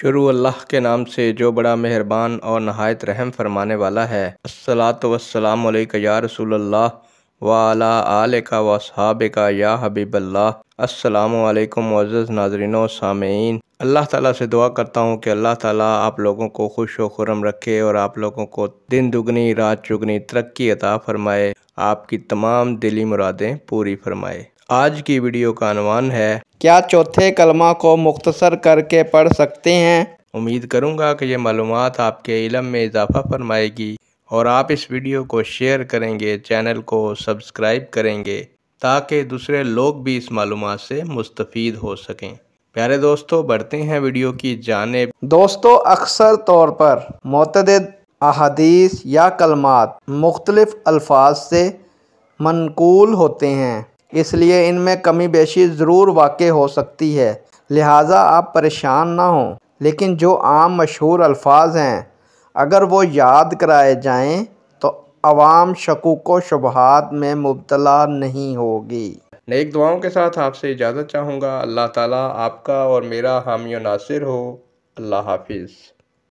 शुरू अल्लाह के नाम से जो बड़ा मेहरबान और नहायत रहम फरमाने वाला है असलात वसलाम या रसूल अल्लाह वाला आल का वसहाब का या हबीबल्ला असलकम वज़ नाजरीन सामीन अल्लाह ताला से दुआ करता हूँ कि अल्लाह ताला आप लोगों को खुश व खुरम रखे और आप लोगों को दिन दुगनी रात चुगनी तरक्की अता फ़रमाए आपकी तमाम दिली मुरादें पूरी फ़रमाए आज की वीडियो का अनवान है क्या चौथे कलमा को मुख्तसर करके पढ़ सकते हैं उम्मीद करूँगा कि ये मालूम आपके इलम में इजाफा फरमाएगी और आप इस वीडियो को शेयर करेंगे चैनल को सब्सक्राइब करेंगे ताकि दूसरे लोग भी इस मालूम से मुस्तफ़ हो सकें प्यारे दोस्तों बढ़ते हैं वीडियो की जानेब दोस्तों अक्सर तौर पर मतद अहदीस या कलमात मुख्तलफ़ अल्फाज से मनकूल होते हैं इसलिए इनमें कमी बेशी ज़रूर वाक़ हो सकती है लिहाजा आप परेशान ना हों लेकिन जो आम मशहूर अल्फाज हैं अगर वो याद कराए जाएँ तो आवाम शकूक व शुबहत में मुबतला नहीं होगी नेक दुआओं के साथ आपसे इजाज़त चाहूँगा अल्लाह ताला आपका और मेरा हामी नासिर हो अल्लाह हाफिज़